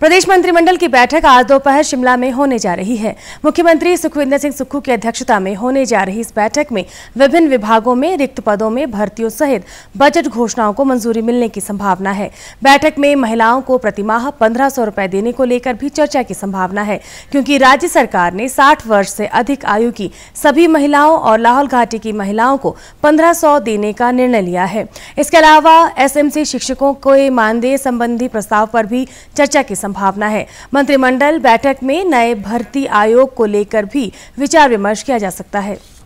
प्रदेश मंत्रिमंडल की बैठक आज दोपहर शिमला में होने जा रही है मुख्यमंत्री सुखविंदर सिंह सुक्खू की अध्यक्षता में होने जा रही इस बैठक में विभिन्न विभागों में रिक्त पदों में भर्तियों सहित बजट घोषणाओं को मंजूरी मिलने की संभावना है बैठक में महिलाओं को प्रतिमाह पंद्रह सौ रुपए देने को लेकर भी चर्चा की संभावना है क्योंकि राज्य सरकार ने साठ वर्ष से अधिक आयु की सभी महिलाओं और लाहौल घाटी की महिलाओं को पंद्रह सौ देने का निर्णय लिया है इसके अलावा एसएमसी शिक्षकों के मानदेय संबंधी प्रस्ताव पर भी चर्चा की संभावना है मंत्रिमंडल बैठक में नए भर्ती आयोग को लेकर भी विचार विमर्श किया जा सकता है